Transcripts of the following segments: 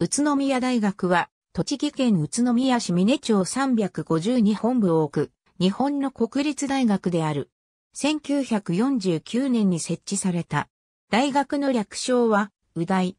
宇都宮大学は、栃木県宇都宮市峰町352本部を置く、日本の国立大学である。1949年に設置された。大学の略称は、宇大。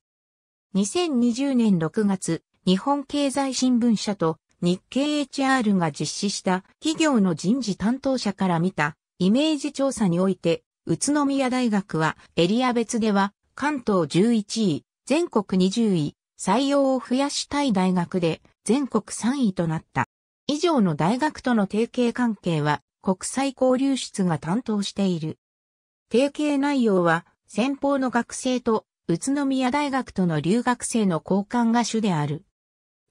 2020年6月、日本経済新聞社と日経 HR が実施した企業の人事担当者から見たイメージ調査において、宇都宮大学はエリア別では関東11位、全国20位、採用を増やしたい大学で全国3位となった。以上の大学との提携関係は国際交流室が担当している。提携内容は先方の学生と宇都宮大学との留学生の交換が主である。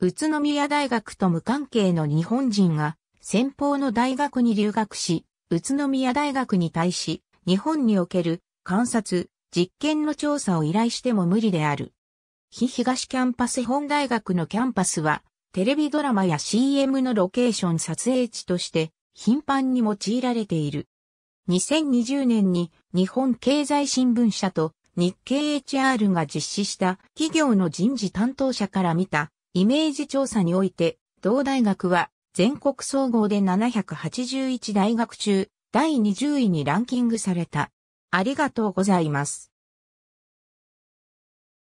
宇都宮大学と無関係の日本人が先方の大学に留学し、宇都宮大学に対し日本における観察、実験の調査を依頼しても無理である。非東キャンパス本大学のキャンパスは、テレビドラマや CM のロケーション撮影地として頻繁に用いられている。2020年に日本経済新聞社と日経 HR が実施した企業の人事担当者から見たイメージ調査において、同大学は全国総合で781大学中第20位にランキングされた。ありがとうございます。